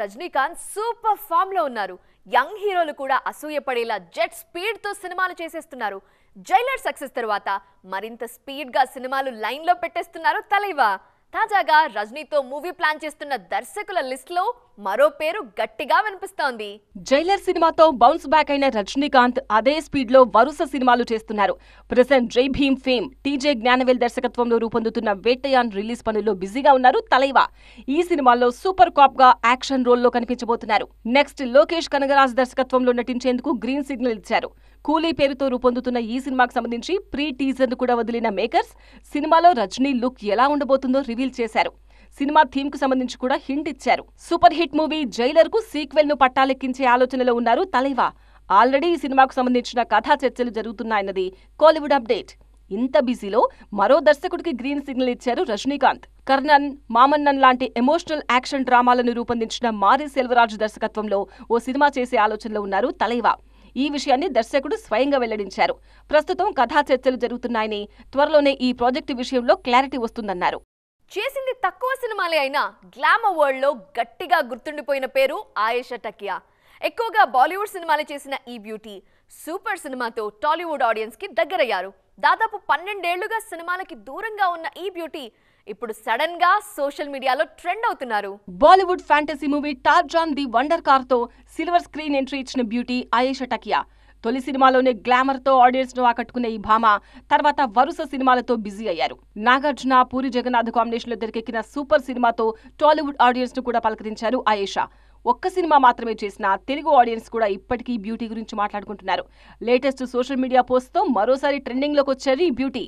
Rajinikanth super form లో ఉన్నారు young హీరోలు కూడా అసూయపడేలా జెట్ స్పీడ్ తో సినిమాలు చేసేస్తున్నారు జైలర్ సక్సెస్ తర్వాత మరింత స్పీడ్ గా సినిమాలు లైన్ లో పెట్టేస్తున్నారు తలైవా తాజాగా రజనీతో మూవీ ప్లాన్ చేస్తున్న దర్శకుల లిస్ట్ లో మరో పేరు గట్టిగా వినిపిస్తోంది జైలర్ సినిమాతో బౌన్స్ బ్యాక్ అయిన రజనీకాంత్ అదే స్పీడ్ లో వరుస సినిమాలు చేస్తున్నారు ప్రజెంట్ జై భీమ్ ఫేమ్ టీజే జ్ఞానవేల్ దర్శకత్వంలో రూపొందుతున్న వేటయాన్ రిలీజ్ పనుల్లో బిజీగా ఉన్నారు తలైవా ఈ సినిమాలో సూపర్ కాప్ గా యాక్షన్ రోల్ లో కనిపించబోతున్నారు నెక్స్ట్ లోకేష్ కనగరాజ్ దర్శకత్వంలో నటించేందుకు గ్రీన్ సిగ్నల్ ఇచ్చారు కూలీ పేరుతో రూపొందుతున్న ఈ సినిమాకు సంబంధించి ప్రీ టీజర్ ను కూడా వదిలిన మేకర్స్ సినిమాలో రజనీ లుక్ ఎలా ఉండబోతుందో రివీల్ చేశారు సినిమా థీమ్ కు సంబంధించి కూడా హింట్ ఇచ్చారు సూపర్ హిట్ మూవీ జైలర్ కు సీక్వెల్ ను పట్టాలెక్కించే ఆలోచనలో ఉన్నారు తలైవా ఆల్రెడీ ఈ సినిమాకు సంబంధించిన కథా చర్చలు జరుగుతున్నాయన్నది కోలీవుడ్ అప్డేట్ ఇంత బిజీలో మరో దర్శకుడికి గ్రీన్ సిగ్నల్ ఇచ్చారు రజనీకాంత్ కర్ణన్ మామన్నన్ లాంటి ఎమోషనల్ యాక్షన్ డ్రామాలను రూపొందించిన మారి సెల్వరాజు దర్శకత్వంలో ఓ సినిమా చేసే ఆలోచనలో ఉన్నారు తలైవా ఈ విషయాన్ని దర్శకుడు స్వయంగా వెల్లడించారు ప్రస్తుతం కథా చర్చలు జరుగుతున్నాయని త్వరలోనే ఈ ప్రాజెక్టు విషయంలో క్లారిటీ వస్తుందన్నారు చేసింది తక్కువ సినిమాలే అయినా గ్లామర్ వరల్డ్లో గట్టిగా గుర్తుండిపోయిన పేరు ఆయేషా టకియా ఎక్కువగా బాలీవుడ్ సినిమాలు చేసిన ఈ బ్యూటీ సూపర్ సినిమాతో టాలీవుడ్ ఆడియన్స్కి దగ్గరయ్యారు దాదాపు పన్నెండేళ్లుగా సినిమాలకి దూరంగా ఉన్న ఈ బ్యూటీ ఇప్పుడు సడన్ గా సోషల్ మీడియాలో ట్రెండ్ అవుతున్నారు Bollywood fantasy movie Tarzan the wonder car తో సిల్వర్ స్క్రీన్ ఎంట్రీ ఇచ్చిన బ్యూటీ ఆయేషా టకియా తొలి సినిమాలోనే ఆడియన్స్ ను ఆకట్టుకున్న ఈ భామ తర్వాత వరుస సినిమాలతో బిజీ అయ్యారు నాగార్జున పూరి జగన్నాథ్ కాంబినేషన్ లో తెరకెక్కిన సూపర్ సినిమాతో టాలీవుడ్ ను కూడా పలకరించారు ఆయేషా ఒక్క సినిమా మాత్రమే చేసిన తెలుగు ఆడియన్స్ కూడా ఇప్పటికీ బ్యూటీ గురించి మాట్లాడుకుంటున్నారు లేటెస్ట్ సోషల్ మీడియా తో మరోసారి లోకి వచ్చారు ఈ బ్యూటీ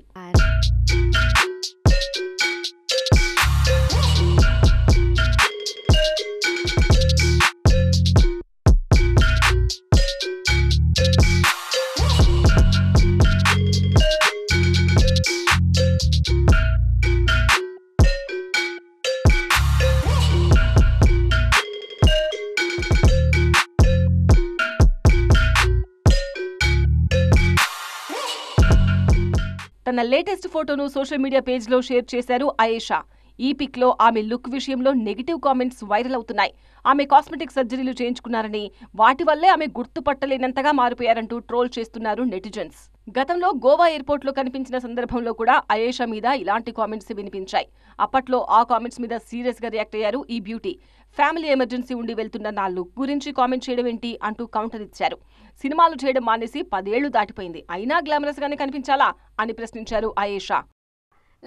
తన లేటెస్ట్ ఫోటోను సోషల్ మీడియా పేజ్లో షేర్ చేశారు అయేషా ఈ పిక్ లో ఆమె లుక్ విషయంలో నెగిటివ్ కామెంట్స్ వైరల్ అవుతున్నాయి ఆమె కాస్మెటిక్ సర్జరీలు చేయించుకున్నారని వాటి వల్లే ఆమె గుర్తుపట్టలేనంతగా మారిపోయారంటూ ట్రోల్ చేస్తున్నారు నెటిజన్స్ గతంలో గోవా ఎయిర్పోర్ట్లో కనిపించిన సందర్భంలో కూడా అయేషా మీద ఇలాంటి కామెంట్స్ వినిపించాయి అప్పట్లో ఆ కామెంట్స్ మీద సీరియస్ గా రియాక్ట్ అయ్యారు ఈ బ్యూటీ ఫ్యామిలీ ఎమర్జెన్సీ ఉండి వెళ్తున్న నా లుక్ గురించి కామెంట్ చేయడం ఏంటి అంటూ కౌంటర్ ఇచ్చారు సినిమాలు చేయడం మానేసి పదేళ్లు దాటిపోయింది అయినా గ్లామరస్ గానే కనిపించాలా అని ప్రశ్నించారు అయేషా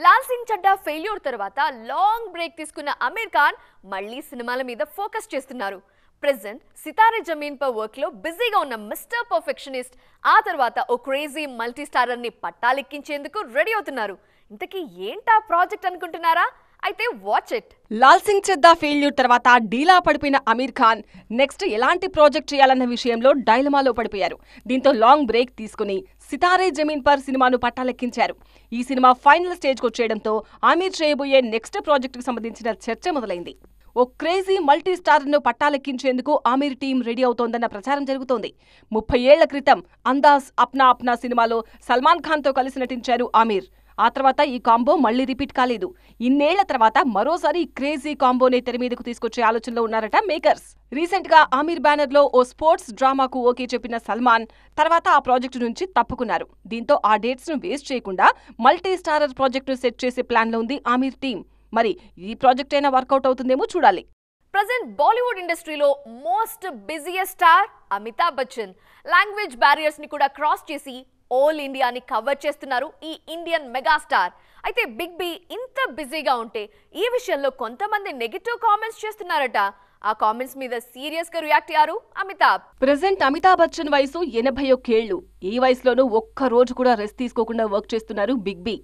లాల్ సింగ్ చడ్డా ఫెయిల్యూర్ తర్వాత లాంగ్ బ్రేక్ తీసుకున్న అమీర్ ఖాన్ మళ్ళీ సినిమాల మీద ఫోకస్ చేస్తున్నారు ప్రెసెంట్ సితారే జమీన్ పర్ వర్క్లో బిజీగా ఉన్న మిస్టర్ పర్ఫెక్షనిస్ట్ ఆ తర్వాత ఓ క్రేజీ మల్టీ ని పట్టాలెక్కించేందుకు రెడీ అవుతున్నారు ఇంతకీ ఏంటా ప్రాజెక్ట్ అనుకుంటున్నారా అయితే watch it Laal Singh Chaddha failure తర్వాత డీలా పడిపోయిన అమీర్ ఖాన్ నెక్స్ట్ ఎలాంటి ప్రాజెక్ట్ చేయాలన్న విషయంలో డైలమాలో పడిపోయారు దీంతో లాంగ్ బ్రేక్ తీసుకుని సితారే జమీన్ పర్ సినిమాను పట్టాలెక్కించారు ఈ సినిమా ఫైనల్ స్టేజ్కి వచ్చేయడంతో ఆమీర్ చేయబోయే నెక్స్ట్ ప్రాజెక్టుకు సంబంధించిన చర్చ మొదలైంది ఓ క్రేజీ మల్టీ స్టార్ను పట్టాలెక్కించేందుకు ఆమీర్ టీం రెడీ అవుతోందన్న ప్రచారం జరుగుతోంది ముప్పై ఏళ్ల క్రితం అందాజ్ అప్నా అప్నా సినిమాలో సల్మాన్ ఖాన్తో కలిసి నటించారు ఆమీర్ ఆ తర్వాత ఈ కాంబో మళ్ళీ రిపీట్ కాలేదు ఇన్నేళ్ల తర్వాత మరోసారి క్రేజీ కాంబోనే తెర మీదకు తీసుకొచ్చే ఆలోచనలో ఉన్నారట మేకర్స్ రీసెంట్ గా ఆమీర్ బ్యానర్ లో ఓ స్పోర్ట్స్ డ్రామాకు ఓకే చెప్పిన సల్మాన్ తర్వాత ఆ ప్రాజెక్టు నుంచి తప్పుకున్నారు దీంతో ఆ డేట్స్ ను వేస్ట్ చేయకుండా మల్టీ స్టారర్ ను సెట్ చేసే ప్లాన్ లో ఉంది ఆమీర్ టీం మరి ఈ ప్రాజెక్ట్ అయినా వర్కౌట్ అవుతుందేమో చూడాలి ప్రజెంట్ బాలీవుడ్ ఇండస్ట్రీలో most busiest star Amitabh Bachchan language barriers ని కూడా క్రాస్ చేసి ఆల్ ఇండియాని కవర్ చేస్తున్నారు ఈ ఇండియన్ మెగాస్టార్ అయితే బిగ్ బి ఇంత బిజీగా ఉంటే ఈ విషయంలో కొంతమంది నెగిటివ్ కామెంట్స్ చేస్తున్నారట ఆ కామెంట్స్ మీద సీరియస్ గా రియాక్ట్ అయ్యారు అమితాబ్ ప్రెసెంట్ అమితాబ్ బచ్చన్ వయసు ఎనభై ఒక్కేళ్లు ఈ వయసులోనూ ఒక్క రోజు కూడా రెస్ట్ తీసుకోకుండా వర్క్ చేస్తున్నారు బిగ్ బి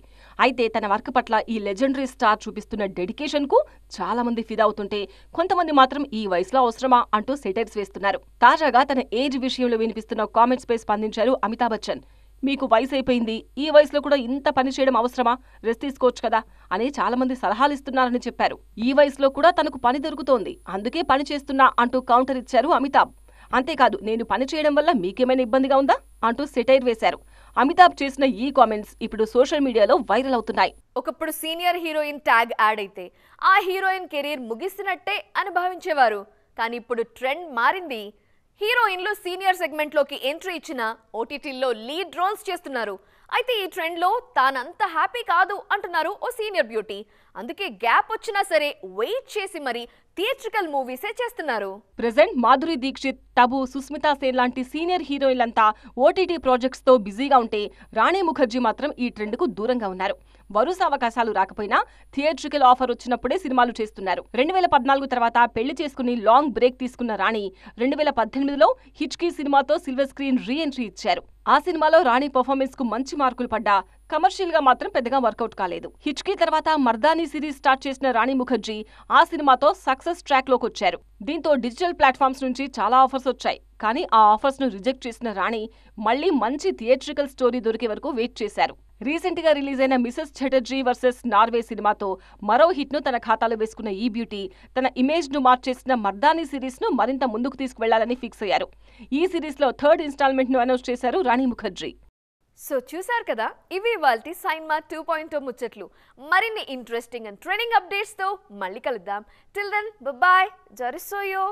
అయితే తన వర్క్ పట్ల ఈ లెజెండరీ స్టార్ చూపిస్తున్న డెడికేషన్ కు చాలా మంది ఫిదా అవుతుంటే కొంతమంది మాత్రం ఈ వయసులో అవసరమా అంటూ సెటైర్స్ వేస్తున్నారు తాజాగా తన ఏజ్ విషయంలో వినిపిస్తున్న కామెంట్స్ పై స్పందించారు అమితాబ్ బచ్చన్ మీకు వయసు అయిపోయింది ఈ వయసులో కూడా ఇంత పని చేయడం అవసరమా రెస్ట్ తీసుకోవచ్చు కదా అని చాలామంది సలహాలు ఇస్తున్నారని చెప్పారు ఈ వయసులో కూడా తనకు పని దొరుకుతోంది అందుకే పని చేస్తున్నా అంటూ కౌంటర్ ఇచ్చారు అమితాబ్ అంతేకాదు నేను పని చేయడం వల్ల మీకేమైనా ఇబ్బందిగా ఉందా అంటూ సెటైర్ వేశారు అమితాబ్ చేసిన ఈ కామెంట్స్ ఇప్పుడు సోషల్ మీడియాలో వైరల్ అవుతున్నాయి ఒకప్పుడు సీనియర్ హీరోయిన్ ట్యాగ్ యాడ్ అయితే ఆ హీరోయిన్ కెరీర్ ముగిసినట్టే అని భావించేవారు కానీ ఇప్పుడు ట్రెండ్ మారింది హీరోయిన్లు సీనియర్ సెగ్మెంట్లోకి ఎంట్రీ ఇచ్చిన ఓటీటీల్లో లీడ్ రోల్స్ చేస్తున్నారు అయితే ఈ ట్రెండ్లో తానంత హ్యాపీ కాదు అంటున్నారు ఓ సీనియర్ బ్యూటీ అందుకే గ్యాప్ వచ్చినా సరే వెయిట్ చేసి మరి థియేట్రికల్ మూవీసే చేస్తున్నారు ప్రెసెంట్ మాధురి దీక్షిత్ టబు సుస్మితా సేన్ లాంటి సీనియర్ హీరోయిన్లంతా ఓటీటీ ప్రాజెక్ట్స్ తో బిజీగా ఉంటే రాణి ముఖర్జీ మాత్రం ఈ ట్రెండ్ కు దూరంగా ఉన్నారు వరుస అవకాశాలు రాకపోయినా థియేట్రికల్ ఆఫర్ వచ్చినప్పుడే సినిమాలు చేస్తున్నారు రెండు వేల పద్నాలుగు తర్వాత పెళ్లి చేసుకుని లాంగ్ బ్రేక్ తీసుకున్న రాణి రెండు వేల పద్దెనిమిదిలో హిచ్కీ సినిమాతో సిల్వర్ స్క్రీన్ రీ ఎంట్రీ ఇచ్చారు ఆ సినిమాలో రాణి పర్ఫార్మెన్స్ కు మంచి మార్కులు పడ్డా కమర్షియల్ గా మాత్రం పెద్దగా వర్కౌట్ కాలేదు హిచ్కీ తర్వాత మర్దానీ సిరీస్ స్టార్ట్ చేసిన రాణి ముఖర్జీ ఆ సినిమాతో సక్సెస్ ట్రాక్ లోకి వచ్చారు దీంతో డిజిటల్ ప్లాట్ఫామ్స్ నుంచి చాలా ఆఫర్స్ వచ్చాయి కానీ ఆ ఆఫర్స్ ను రిజెక్ట్ చేసిన రాణి మళ్లీ మంచి థియేట్రికల్ స్టోరీ దొరికే వరకు వెయిట్ చేశారు రీసెంట్ గా రిలీజ్ అయిన మిసెస్ ఛటర్జీ వర్సెస్ నార్వే సినిమాతో మరో హిట్ ను తన ఖాతాలో వేసుకున్న ఈ బ్యూటీ తన ఇమేజ్ ను మార్చేసిన మర్దానీ సిరీస్ ను మరింత ముందుకు తీసుకువెళ్లాలని ఫిక్స్ అయ్యారు ఈ సిరీస్ లో థర్డ్ ఇన్స్టాల్మెంట్ ను అనౌన్స్ చేశారు రాణి ముఖర్జీ సో చూసారు కదా ఇవి సైన్ సైన్మా టూ పాయింట్ ముచ్చట్లు మరిన్ని ఇంట్రెస్టింగ్ అండ్ ట్రెండింగ్ అప్డేట్స్తో మళ్ళీ కలుద్దాం టిల్ దెన్ బాయ్ జరిసోయో